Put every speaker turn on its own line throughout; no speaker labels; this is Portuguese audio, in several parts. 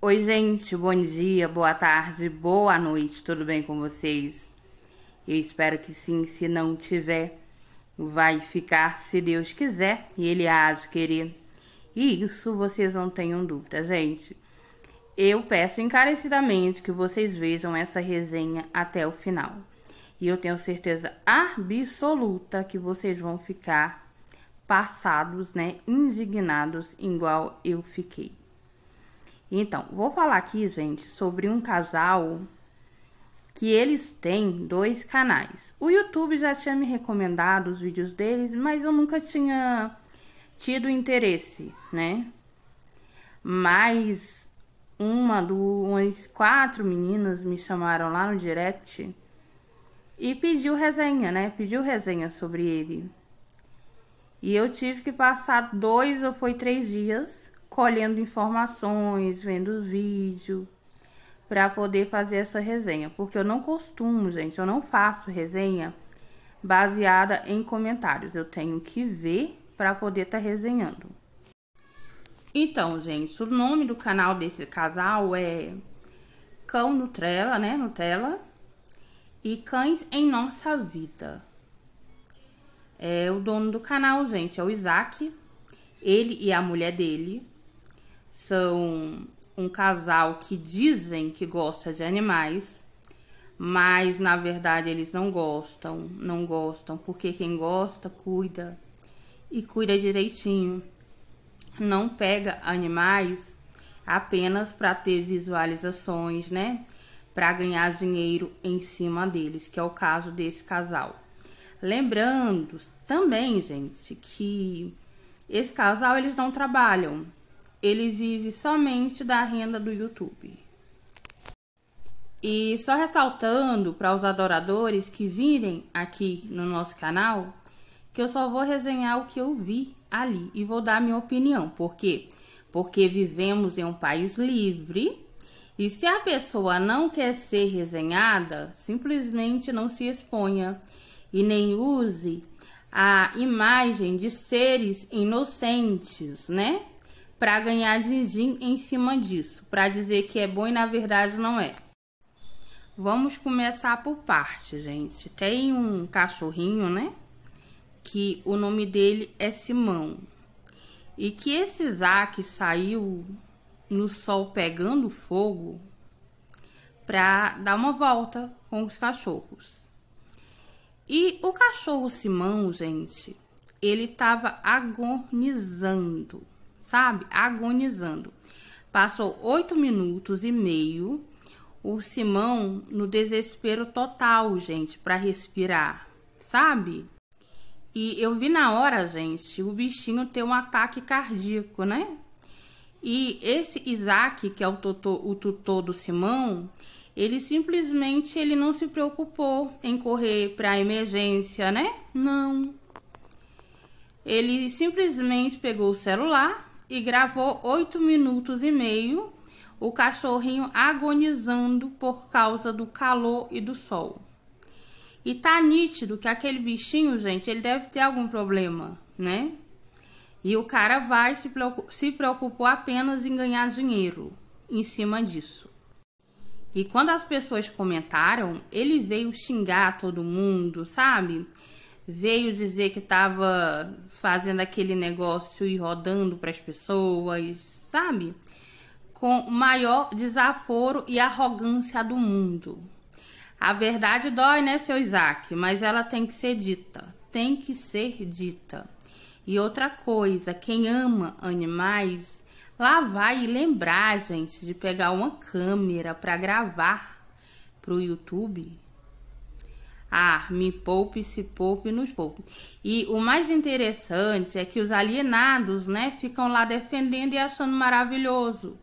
Oi, gente, bom dia, boa tarde, boa noite, tudo bem com vocês? Eu espero que sim, se não tiver, vai ficar se Deus quiser e Ele de querer. E isso vocês não tenham dúvida, gente. Eu peço encarecidamente que vocês vejam essa resenha até o final. E eu tenho certeza absoluta que vocês vão ficar passados, né? Indignados, igual eu fiquei. Então, vou falar aqui, gente, sobre um casal que eles têm dois canais. O YouTube já tinha me recomendado os vídeos deles, mas eu nunca tinha tido interesse, né? Mas uma, duas, quatro meninas me chamaram lá no direct e pediu resenha, né? Pediu resenha sobre ele. E eu tive que passar dois ou foi três dias colhendo informações, vendo vídeo, para poder fazer essa resenha. Porque eu não costumo, gente, eu não faço resenha baseada em comentários. Eu tenho que ver para poder estar tá resenhando. Então, gente, o nome do canal desse casal é Cão Nutella, né? Nutella. E Cães em Nossa Vida. É, o dono do canal, gente, é o Isaac. Ele e a mulher dele são um casal que dizem que gosta de animais, mas na verdade eles não gostam, não gostam, porque quem gosta cuida e cuida direitinho. Não pega animais apenas para ter visualizações, né? Para ganhar dinheiro em cima deles, que é o caso desse casal. Lembrando também, gente, que esse casal eles não trabalham, ele vive somente da renda do YouTube. E só ressaltando para os adoradores que virem aqui no nosso canal, que eu só vou resenhar o que eu vi ali e vou dar minha opinião. Por quê? Porque vivemos em um país livre e se a pessoa não quer ser resenhada, simplesmente não se exponha e nem use a imagem de seres inocentes, né? para ganhar din-din em cima disso, para dizer que é bom e na verdade não é. Vamos começar por parte, gente. Tem um cachorrinho, né? Que o nome dele é Simão. E que esse Isaac saiu no sol pegando fogo para dar uma volta com os cachorros. E o cachorro Simão, gente, ele tava agonizando sabe? Agonizando. Passou oito minutos e meio. O Simão no desespero total, gente, para respirar, sabe? E eu vi na hora, gente, o bichinho ter um ataque cardíaco, né? E esse Isaac, que é o tutor, o tutor do Simão, ele simplesmente ele não se preocupou em correr para a emergência, né? Não. Ele simplesmente pegou o celular e gravou oito minutos e meio o cachorrinho agonizando por causa do calor e do sol. E tá nítido que aquele bichinho, gente, ele deve ter algum problema, né? E o cara vai se, se preocupou apenas em ganhar dinheiro em cima disso. E quando as pessoas comentaram, ele veio xingar todo mundo, sabe? veio dizer que estava fazendo aquele negócio e rodando para as pessoas, sabe? Com o maior desaforo e arrogância do mundo. A verdade dói, né, seu Isaac? Mas ela tem que ser dita. Tem que ser dita. E outra coisa, quem ama animais, lá vai lembrar, gente, de pegar uma câmera para gravar pro YouTube ah, me poupe, se poupe, nos poupe. E o mais interessante é que os alienados, né, ficam lá defendendo e achando maravilhoso.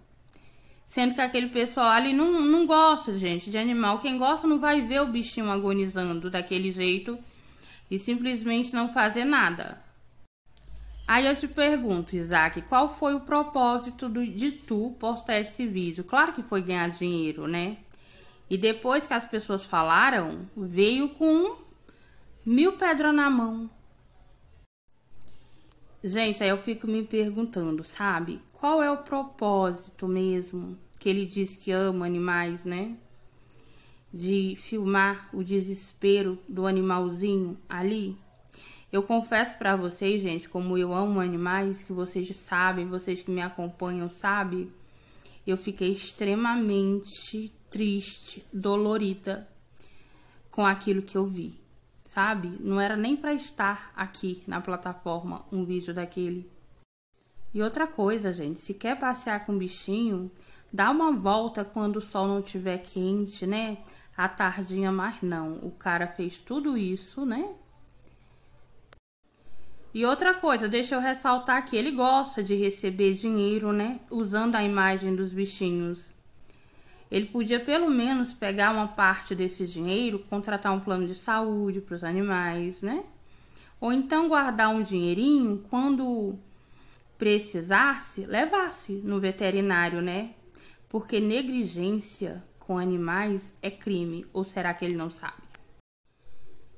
Sendo que aquele pessoal ali não, não gosta, gente, de animal. Quem gosta não vai ver o bichinho agonizando daquele jeito e simplesmente não fazer nada. Aí eu te pergunto, Isaac, qual foi o propósito de tu postar esse vídeo? Claro que foi ganhar dinheiro, né? E depois que as pessoas falaram, veio com mil pedras na mão. Gente, aí eu fico me perguntando, sabe? Qual é o propósito mesmo que ele diz que ama animais, né? De filmar o desespero do animalzinho ali. Eu confesso para vocês, gente, como eu amo animais, que vocês sabem, vocês que me acompanham sabe? eu fiquei extremamente triste, dolorida com aquilo que eu vi, sabe? Não era nem para estar aqui na plataforma um vídeo daquele. E outra coisa, gente, se quer passear com bichinho, dá uma volta quando o sol não tiver quente, né? À tardinha, mas não. O cara fez tudo isso, né? E outra coisa, deixa eu ressaltar que ele gosta de receber dinheiro, né? Usando a imagem dos bichinhos ele podia pelo menos pegar uma parte desse dinheiro, contratar um plano de saúde para os animais, né? Ou então guardar um dinheirinho quando precisasse, levasse no veterinário, né? Porque negligência com animais é crime, ou será que ele não sabe?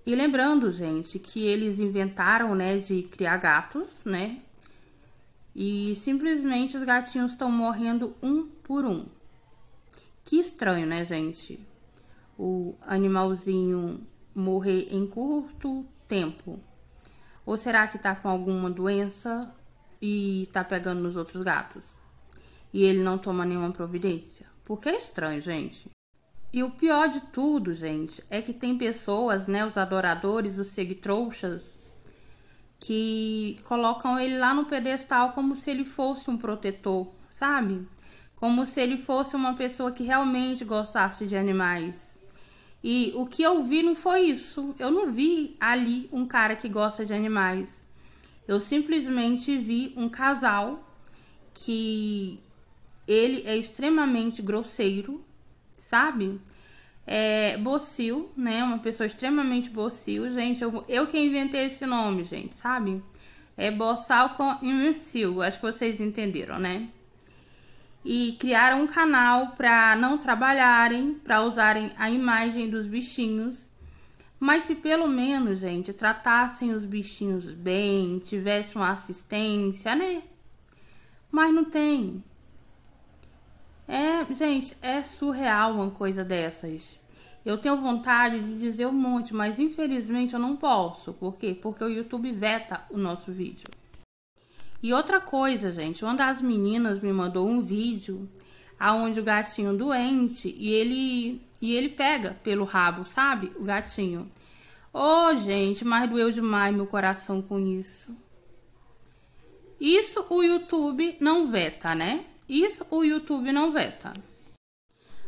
E lembrando, gente, que eles inventaram, né, de criar gatos, né? E simplesmente os gatinhos estão morrendo um por um. Que estranho, né, gente? O animalzinho morrer em curto tempo. Ou será que tá com alguma doença e tá pegando nos outros gatos? E ele não toma nenhuma providência? Porque é estranho, gente. E o pior de tudo, gente, é que tem pessoas, né, os adoradores, os seguitrouxas, que colocam ele lá no pedestal como se ele fosse um protetor, sabe? como se ele fosse uma pessoa que realmente gostasse de animais. E o que eu vi não foi isso. Eu não vi ali um cara que gosta de animais. Eu simplesmente vi um casal que ele é extremamente grosseiro, sabe? É bocil, né? Uma pessoa extremamente bocil, gente. Eu, eu que inventei esse nome, gente, sabe? É boçal com imbecil. Acho que vocês entenderam, né? e criaram um canal para não trabalharem, para usarem a imagem dos bichinhos. Mas se pelo menos, gente, tratassem os bichinhos bem, tivessem uma assistência, né? Mas não tem. É, gente, é surreal uma coisa dessas. Eu tenho vontade de dizer um monte, mas infelizmente eu não posso. Por quê? Porque o YouTube veta o nosso vídeo. E outra coisa, gente, uma das meninas me mandou um vídeo aonde o gatinho doente e ele e ele pega pelo rabo, sabe? O gatinho. Oh, gente, mas doeu demais meu coração com isso. Isso o YouTube não veta, né? Isso o YouTube não veta.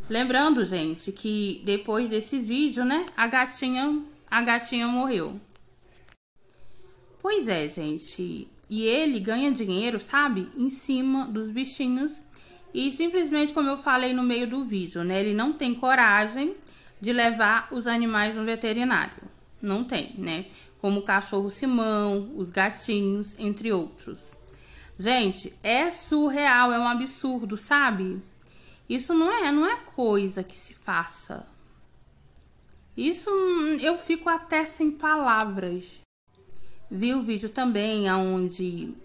Lembrando, gente, que depois desse vídeo, né, a gatinha, a gatinha morreu. Pois é, gente. E ele ganha dinheiro, sabe? Em cima dos bichinhos. E simplesmente, como eu falei no meio do vídeo, né? Ele não tem coragem de levar os animais no veterinário. Não tem, né? Como o cachorro Simão, os gatinhos, entre outros. Gente, é surreal, é um absurdo, sabe? Isso não é, não é coisa que se faça. Isso eu fico até sem palavras. Vi o vídeo também onde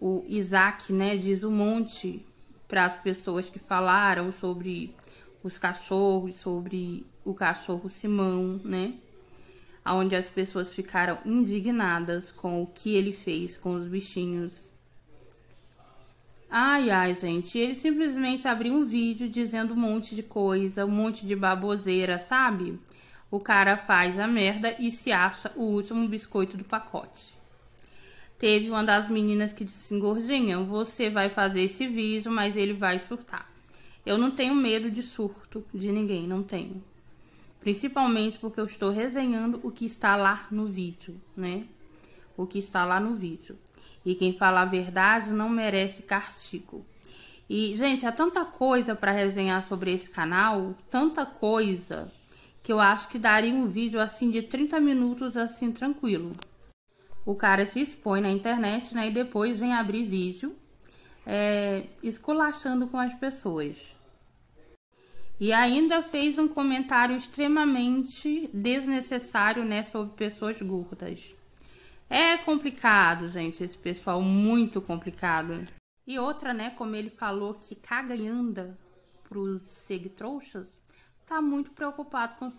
o Isaac né, diz um monte para as pessoas que falaram sobre os cachorros, sobre o cachorro Simão, né? Onde as pessoas ficaram indignadas com o que ele fez com os bichinhos. Ai, ai, gente, ele simplesmente abriu um vídeo dizendo um monte de coisa, um monte de baboseira, sabe? O cara faz a merda e se acha o último biscoito do pacote. Teve uma das meninas que disse: assim, Gordinha, você vai fazer esse vídeo, mas ele vai surtar. Eu não tenho medo de surto de ninguém, não tenho. Principalmente porque eu estou resenhando o que está lá no vídeo, né? O que está lá no vídeo. E quem fala a verdade não merece castigo. E, gente, há tanta coisa para resenhar sobre esse canal, tanta coisa que eu acho que daria um vídeo assim de 30 minutos assim tranquilo. O cara se expõe na internet, né, e depois vem abrir vídeo é, esculachando com as pessoas. E ainda fez um comentário extremamente desnecessário, né, sobre pessoas gordas. É complicado, gente, esse pessoal, muito complicado. E outra, né, como ele falou que caga e anda pros segue trouxas, tá muito preocupado com